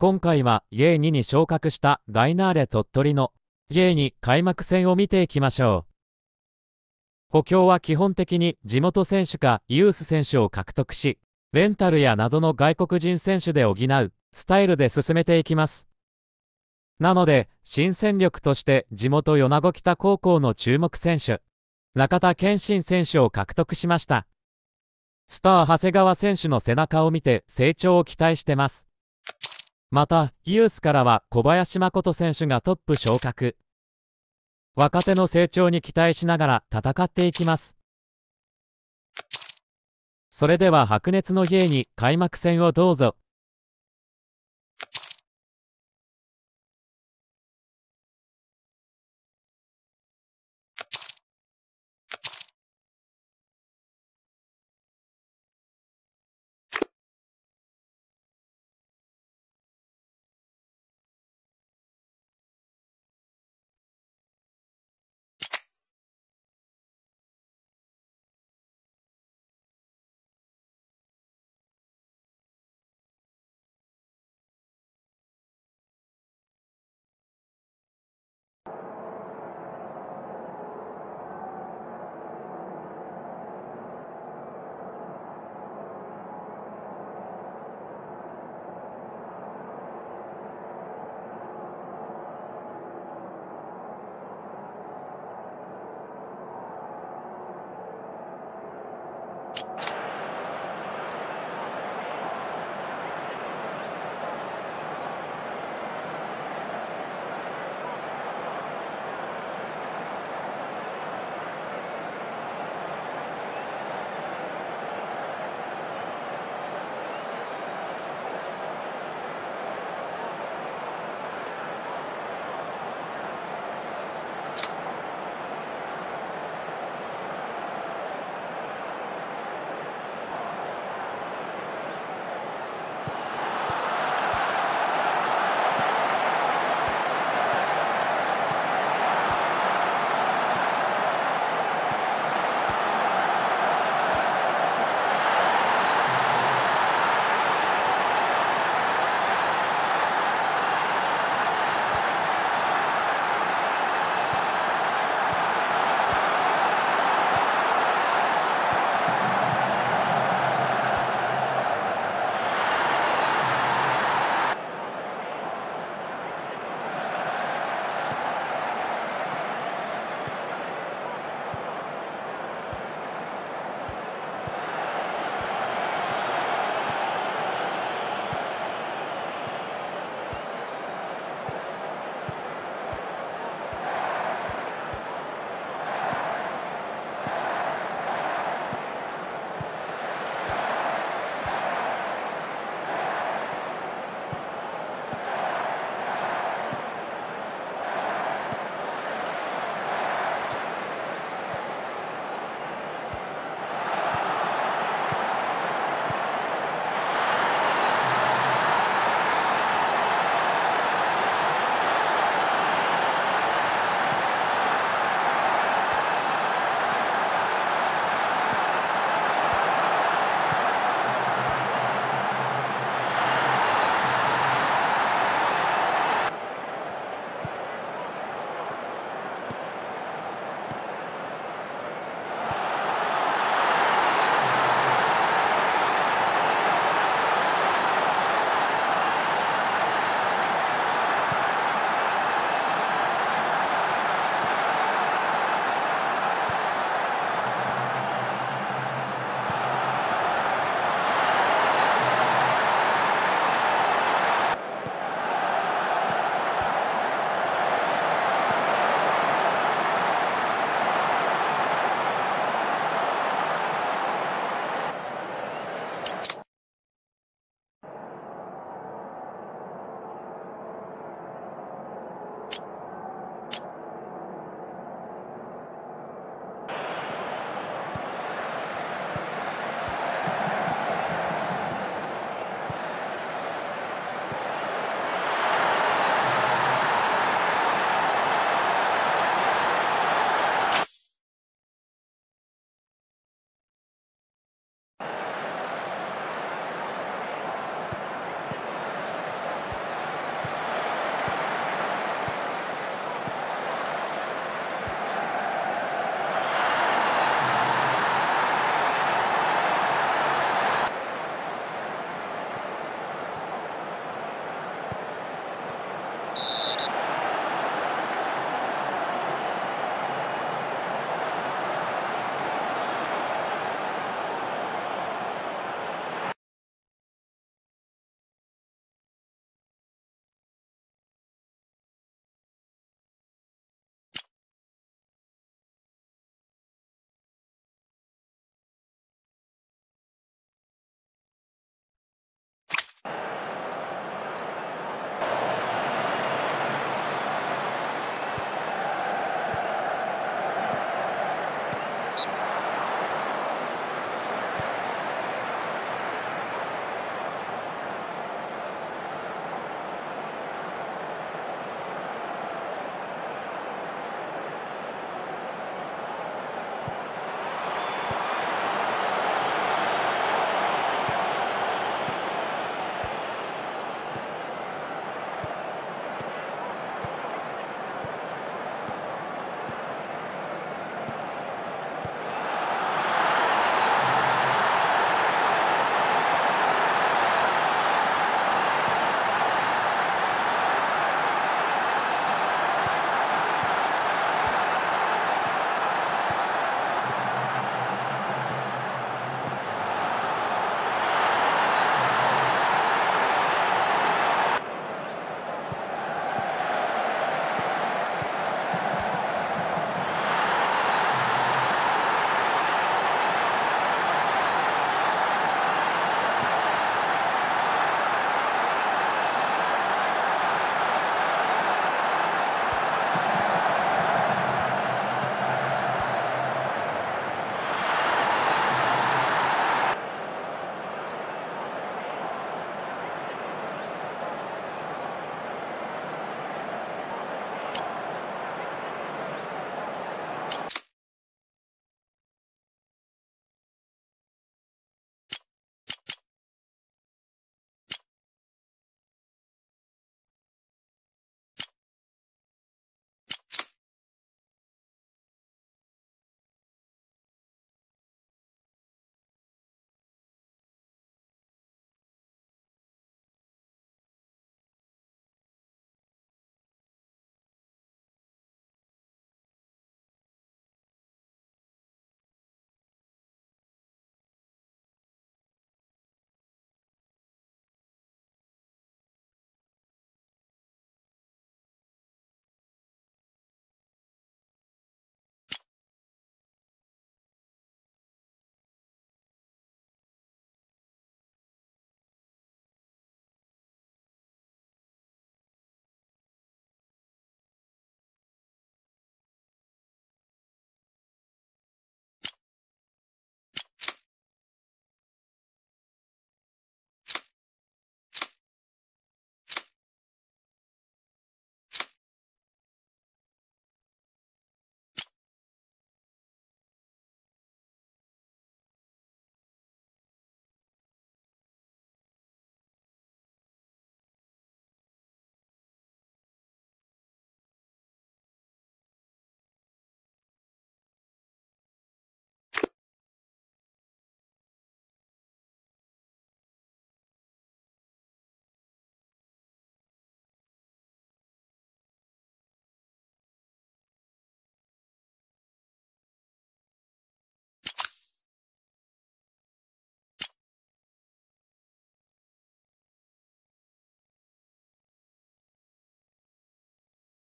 今回は J2 に昇格したガイナーレ鳥取の J2 開幕戦を見ていきましょう。補強は基本的に地元選手かユース選手を獲得し、レンタルや謎の外国人選手で補うスタイルで進めていきます。なので、新戦力として地元米子北高校の注目選手、中田健信選手を獲得しました。スター長谷川選手の背中を見て成長を期待してます。また、ユースからは小林誠選手がトップ昇格。若手の成長に期待しながら戦っていきます。それでは白熱の芸に開幕戦をどうぞ。